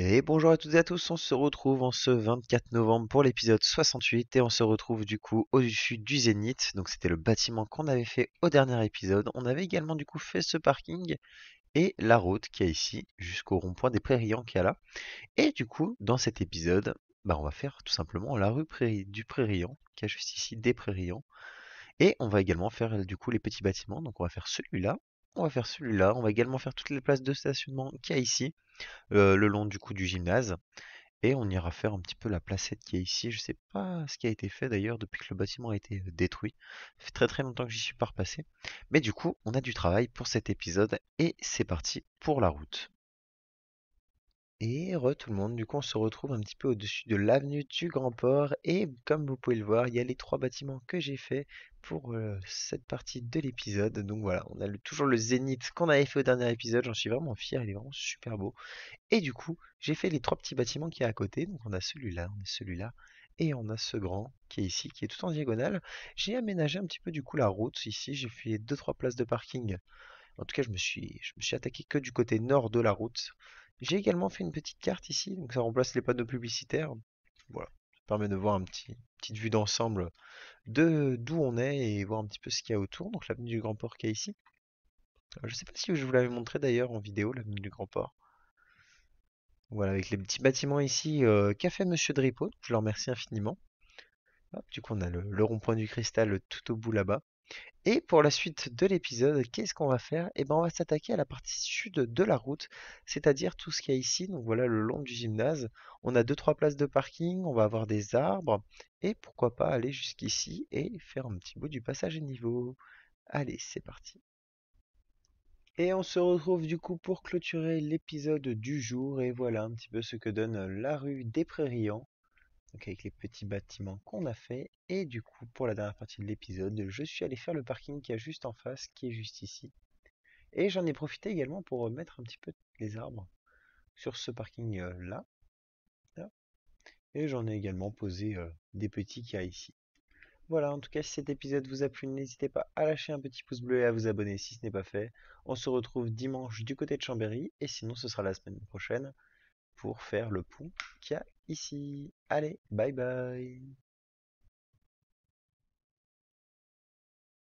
Et bonjour à toutes et à tous, on se retrouve en ce 24 novembre pour l'épisode 68 et on se retrouve du coup au-dessus du Zénith, donc c'était le bâtiment qu'on avait fait au dernier épisode. On avait également du coup fait ce parking et la route qui est ici jusqu'au rond-point des Prairiens qui est a là. Et du coup dans cet épisode, bah, on va faire tout simplement la rue prairie, du Prairian qui est juste ici des Prairians. Et on va également faire du coup les petits bâtiments, donc on va faire celui-là on va faire celui-là. On va également faire toutes les places de stationnement qu'il y a ici, euh, le long du coup du gymnase. Et on ira faire un petit peu la placette qui est ici. Je ne sais pas ce qui a été fait d'ailleurs depuis que le bâtiment a été euh, détruit. Ça fait très très longtemps que j'y suis pas repassé. Mais du coup, on a du travail pour cet épisode et c'est parti pour la route. Et re tout le monde, du coup on se retrouve un petit peu au-dessus de l'avenue du Grand Port et comme vous pouvez le voir, il y a les trois bâtiments que j'ai fait pour cette partie de l'épisode. Donc voilà, on a toujours le zénith qu'on avait fait au dernier épisode, j'en suis vraiment fier, il est vraiment super beau. Et du coup, j'ai fait les trois petits bâtiments qui a à côté, donc on a celui-là, on a celui-là et on a ce grand qui est ici, qui est tout en diagonale. J'ai aménagé un petit peu du coup la route ici, j'ai fait 2-3 places de parking. En tout cas, je me je me suis attaqué que du côté nord de la route. J'ai également fait une petite carte ici, donc ça remplace les panneaux publicitaires. Voilà, ça permet de voir une petite vue d'ensemble de d'où on est et voir un petit peu ce qu'il y a autour. Donc l'avenue du Grand Port qui est ici. Euh, je ne sais pas si je vous l'avais montré d'ailleurs en vidéo, l'avenue du Grand Port. Voilà, avec les petits bâtiments ici euh, Café Monsieur Dripot, je le remercie infiniment. du coup, on a le rond-point du cristal tout au bout là-bas. Et pour la suite de l'épisode, qu'est-ce qu'on va faire Eh bien on va s'attaquer à la partie sud de la route, c'est-à-dire tout ce qu'il y a ici. Donc voilà, le long du gymnase, on a 2-3 places de parking, on va avoir des arbres, et pourquoi pas aller jusqu'ici et faire un petit bout du passage à niveau. Allez, c'est parti et on se retrouve du coup pour clôturer l'épisode du jour. Et voilà un petit peu ce que donne la rue des Prairions donc avec les petits bâtiments qu'on a fait. Et du coup, pour la dernière partie de l'épisode, je suis allé faire le parking qui est juste en face, qui est juste ici. Et j'en ai profité également pour mettre un petit peu les arbres sur ce parking euh, là. Et j'en ai également posé euh, des petits qu'il y a ici. Voilà, en tout cas, si cet épisode vous a plu, n'hésitez pas à lâcher un petit pouce bleu et à vous abonner si ce n'est pas fait. On se retrouve dimanche du côté de Chambéry, et sinon ce sera la semaine prochaine pour faire le pont qu'il y a ici. Allez, bye bye